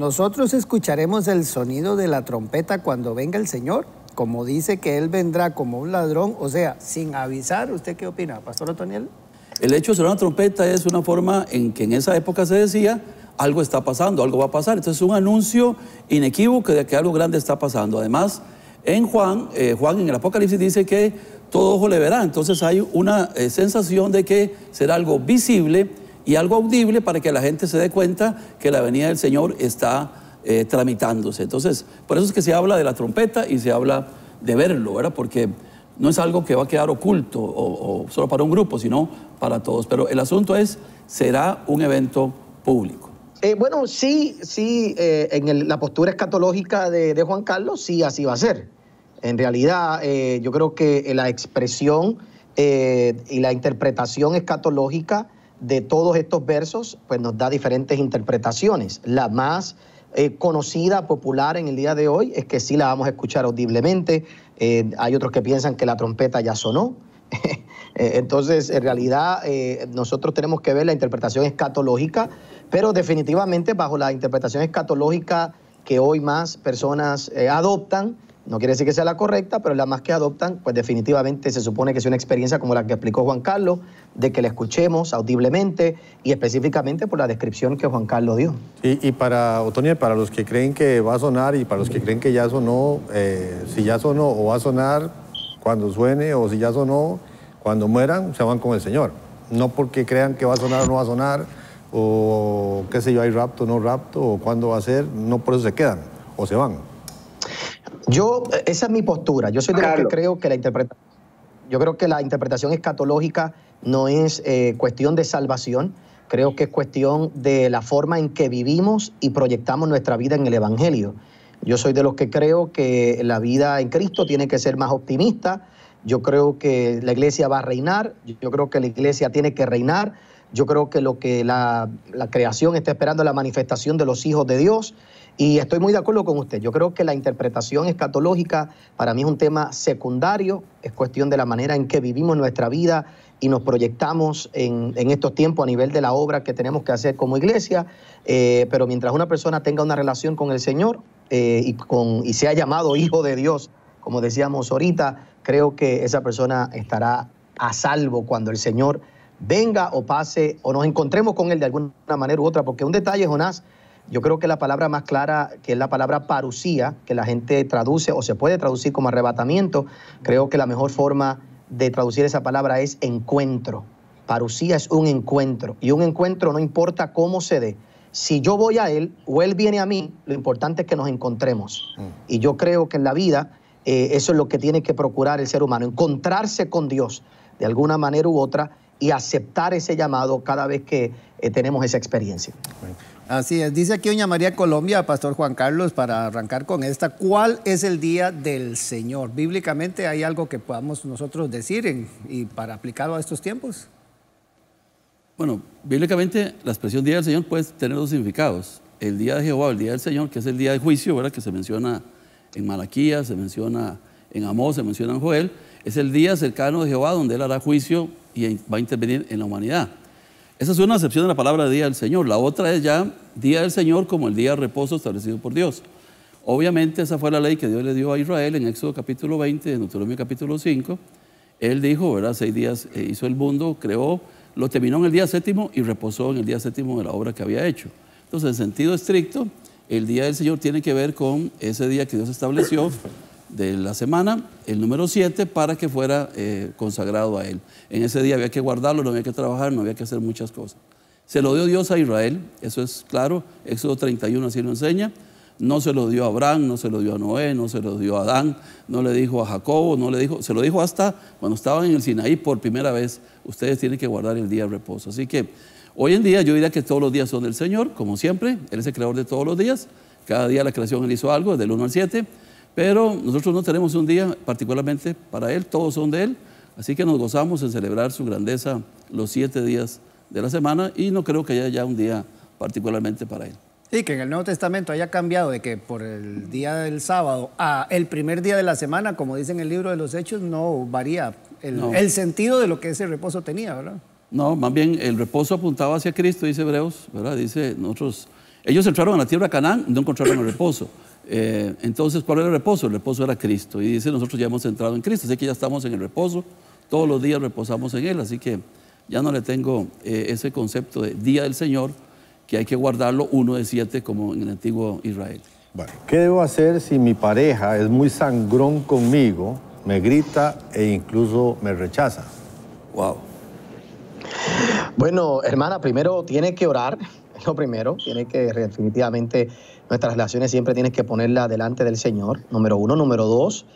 Nosotros escucharemos el sonido de la trompeta cuando venga el Señor, como dice que Él vendrá como un ladrón, o sea, sin avisar. ¿Usted qué opina, Pastor Otoniel? El hecho de sonar una trompeta es una forma en que en esa época se decía algo está pasando, algo va a pasar. Entonces es un anuncio inequívoco de que algo grande está pasando. Además, en Juan, eh, Juan en el Apocalipsis dice que todo ojo le verá. Entonces hay una eh, sensación de que será algo visible y algo audible para que la gente se dé cuenta que la venida del Señor está eh, tramitándose. Entonces, por eso es que se habla de la trompeta y se habla de verlo, ¿verdad? Porque no es algo que va a quedar oculto o, solo para un grupo, sino para todos. Pero el asunto es, será un evento público. Eh, bueno, sí, sí, eh, en la postura escatológica de, Juan Carlos, sí, así va a ser. En realidad, yo creo que la expresión y la interpretación escatológica de todos estos versos, pues nos da diferentes interpretaciones. La más eh, conocida, popular en el día de hoy, es que sí la vamos a escuchar audiblemente. Eh, hay otros que piensan que la trompeta ya sonó. Eh, entonces, en realidad, nosotros tenemos que ver la interpretación escatológica, pero definitivamente bajo la interpretación escatológica que hoy más personas adoptan, no quiere decir que sea la correcta, pero la más que adoptan, pues definitivamente se supone que es una experiencia como la que explicó Juan Carlos, de que la escuchemos audiblemente y específicamente por la descripción que Juan Carlos dio. Y, para Otoniel, para los que creen que va a sonar y para los que creen que ya sonó, eh, si ya sonó o va a sonar cuando suene o si ya sonó, cuando mueran, se van con el Señor. No porque crean que va a sonar o no va a sonar, o qué sé yo, hay rapto o no rapto, o cuándo va a ser, no por eso se quedan o se van. Yo, eh, esa es mi postura. Yo soy de los que creo que la interpretación, yo creo que la interpretación escatológica no es eh, cuestión de salvación. Creo que es cuestión de la forma en que vivimos y proyectamos nuestra vida en el Evangelio. Yo soy de los que creo que la vida en Cristo tiene que ser más optimista. Yo creo que la iglesia va a reinar. Yo creo que la iglesia tiene que reinar. Yo creo que lo que la, la creación está esperando es la manifestación de los hijos de Dios. Y estoy muy de acuerdo con usted. Yo creo que la interpretación escatológica para mí es un tema secundario, es cuestión de la manera en que vivimos nuestra vida y nos proyectamos en, estos tiempos a nivel de la obra que tenemos que hacer como iglesia. Eh, pero mientras una persona tenga una relación con el Señor eh, y, con, y sea llamado hijo de Dios, como decíamos ahorita, creo que esa persona estará a salvo cuando el Señor venga o pase o nos encontremos con él de alguna manera u otra, porque un detalle, Jonás, yo creo que la palabra más clara, que es la palabra parusía, que la gente traduce o se puede traducir como arrebatamiento, creo que la mejor forma de traducir esa palabra es encuentro. Parusía es un encuentro y un encuentro no importa cómo se dé. Si yo voy a él o él viene a mí, lo importante es que nos encontremos. Mm. Y yo creo que en la vida eh, eso es lo que tiene que procurar el ser humano, encontrarse con Dios de alguna manera u otra y aceptar ese llamado cada vez que eh, tenemos esa experiencia. Así es. Dice aquí Doña María Colombia, Pastor Juan Carlos, para arrancar con esta, ¿cuál es el día del Señor? Bíblicamente hay algo que podamos nosotros decir y para aplicarlo a estos tiempos. Bueno, bíblicamente la expresión día del Señor puede tener dos significados. El día de Jehová, el día del Señor, que es el día de juicio, ¿verdad? Que se menciona en Malaquías, se menciona en Amós, se menciona en Joel. Es el día cercano de Jehová donde Él hará juicio y va a intervenir en la humanidad. Esa es una acepción de la palabra día del Señor. La otra es ya día del Señor como el día de reposo establecido por Dios. Obviamente esa fue la ley que Dios le dio a Israel en Éxodo capítulo 20, en Deuteronomio capítulo 5. Él dijo, ¿verdad? Seis días eh, hizo el mundo, creó, lo terminó en el día séptimo y reposó en el día séptimo de la obra que había hecho. Entonces, en sentido estricto, el día del Señor tiene que ver con ese día que Dios estableció de la semana, el número 7, para que fuera eh, consagrado a él. En ese día había que guardarlo, no había que trabajar, no había que hacer muchas cosas. Se lo dio Dios a Israel, eso es claro, Éxodo 31 así lo enseña. No se lo dio a Abraham, no se lo dio a Noé, no se lo dio a Adán, no le dijo a Jacobo, no le dijo, se lo dijo hasta cuando estaban en el Sinaí por primera vez, ustedes tienen que guardar el día de reposo. Así que hoy en día yo diría que todos los días son del Señor, como siempre, Él es el creador de todos los días, cada día la creación Él hizo algo, del 1 al 7. Pero nosotros no tenemos un día particularmente para Él, todos son de Él, así que nos gozamos en celebrar su grandeza los siete días de la semana y no creo que haya ya un día particularmente para Él. Y que en el Nuevo Testamento haya cambiado de que por el día del sábado a el primer día de la semana, como dice en el libro de los Hechos, no varía el, sentido de lo que ese reposo tenía, ¿verdad? No, más bien el reposo apuntaba hacia Cristo, dice Hebreos, ¿verdad? Dice, nosotros, ellos entraron a la tierra de Canaán, no encontraron el reposo. Eh, entonces, ¿cuál era el reposo? El reposo era Cristo. Y dice, nosotros ya hemos entrado en Cristo, así que ya estamos en el reposo. Todos los días reposamos en Él, así que ya no le tengo eh, ese concepto de día del Señor, que hay que guardarlo uno de siete como en el antiguo Israel. Bueno, ¿qué debo hacer si mi pareja es muy sangrón conmigo, me grita e incluso me rechaza? Wow. Bueno, hermana, primero tiene que orar primero, tiene que definitivamente nuestras relaciones siempre tienes que ponerla delante del Señor, número uno. Número dos,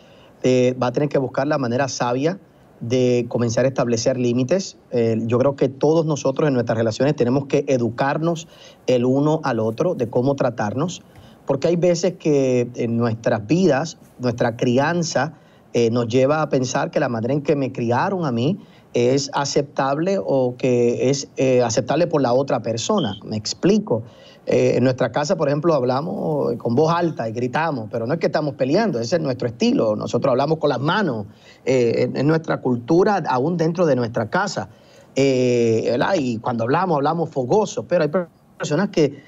eh, va a tener que buscar la manera sabia de comenzar a establecer límites. Eh, yo creo que todos nosotros en nuestras relaciones tenemos que educarnos el uno al otro de cómo tratarnos, porque hay veces que en nuestras vidas, nuestra crianza eh, nos lleva a pensar que la manera en que me criaron a mí es aceptable o que es eh, aceptable por la otra persona. Me explico. Eh, en nuestra casa, por ejemplo, hablamos con voz alta y gritamos, pero no es que estamos peleando, ese es nuestro estilo. Nosotros hablamos con las manos, eh, en nuestra cultura aún dentro de nuestra casa. y cuando hablamos, hablamos fogoso, pero hay personas que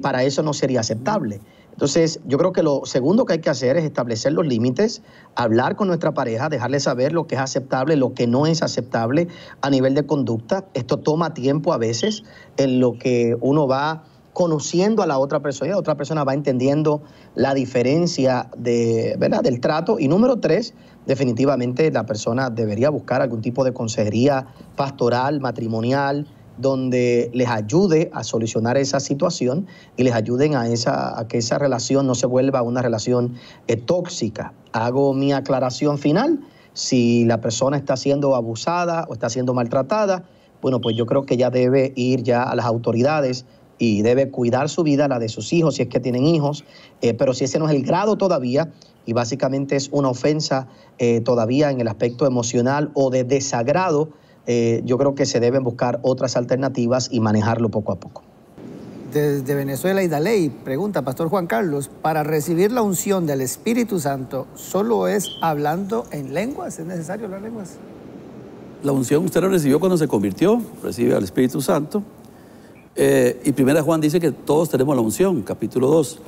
para eso no sería aceptable. Entonces, yo creo que lo segundo que hay que hacer es establecer los límites, hablar con nuestra pareja, dejarle saber lo que es aceptable, lo que no es aceptable a nivel de conducta. Esto toma tiempo a veces en lo que uno va conociendo a la otra persona y la otra persona va entendiendo la diferencia de, ¿verdad? del trato. Y número tres, definitivamente la persona debería buscar algún tipo de consejería pastoral, matrimonial, donde les ayude a solucionar esa situación y les ayuden a, esa, a que esa relación no se vuelva una relación eh, tóxica. Hago mi aclaración final. Si la persona está siendo abusada o está siendo maltratada, bueno, pues yo creo que ya debe ir ya a las autoridades y debe cuidar su vida, la de sus hijos, si es que tienen hijos, eh, pero si ese no es el grado todavía, y básicamente es una ofensa eh, todavía en el aspecto emocional o de desagrado, eh, yo creo que se deben buscar otras alternativas y manejarlo poco a poco. Desde Venezuela y Daley, pregunta Pastor Juan Carlos, ¿para recibir la unción del Espíritu Santo solo es hablando en lenguas? ¿Es necesario las lenguas? La unción usted la recibió cuando se convirtió, recibe al Espíritu Santo. Eh, y primera Juan dice que todos tenemos la unción, capítulo 2.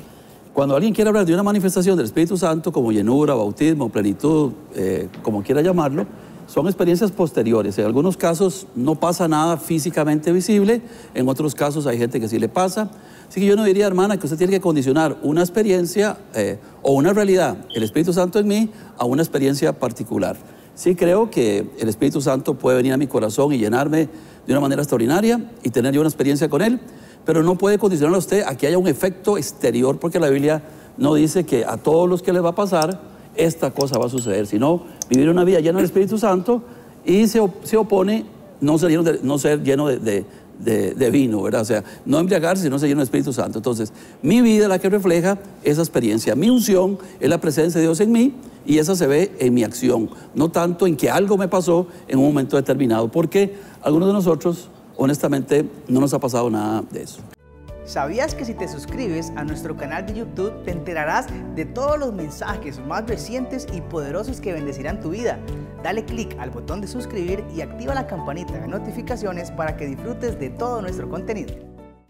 Cuando alguien quiere hablar de una manifestación del Espíritu Santo como llenura, bautismo, plenitud, eh, como quiera llamarlo, son experiencias posteriores. En algunos casos no pasa nada físicamente visible, en otros casos hay gente que sí le pasa. Así que yo no diría, hermana, que usted tiene que condicionar una experiencia eh, o una realidad, el Espíritu Santo en mí, a una experiencia particular. Sí creo que el Espíritu Santo puede venir a mi corazón y llenarme de una manera extraordinaria y tener yo una experiencia con Él, pero no puede condicionar a usted a que haya un efecto exterior, porque la Biblia no dice que a todos los que le va a pasar, esta cosa va a suceder. sino vivir una vida llena del Espíritu Santo y se, se opone no ser lleno de, no ser lleno de, vino, ¿verdad? O sea, no embriagarse, sino ser lleno del Espíritu Santo. Entonces, mi vida es la que refleja esa experiencia. Mi unción es la presencia de Dios en mí y esa se ve en mi acción, no tanto en que algo me pasó en un momento determinado, porque algunos de nosotros, honestamente, no nos ha pasado nada de eso. ¿Sabías que si te suscribes a nuestro canal de YouTube te enterarás de todos los mensajes más recientes y poderosos que bendecirán tu vida? Dale clic al botón de suscribir y activa la campanita de notificaciones para que disfrutes de todo nuestro contenido.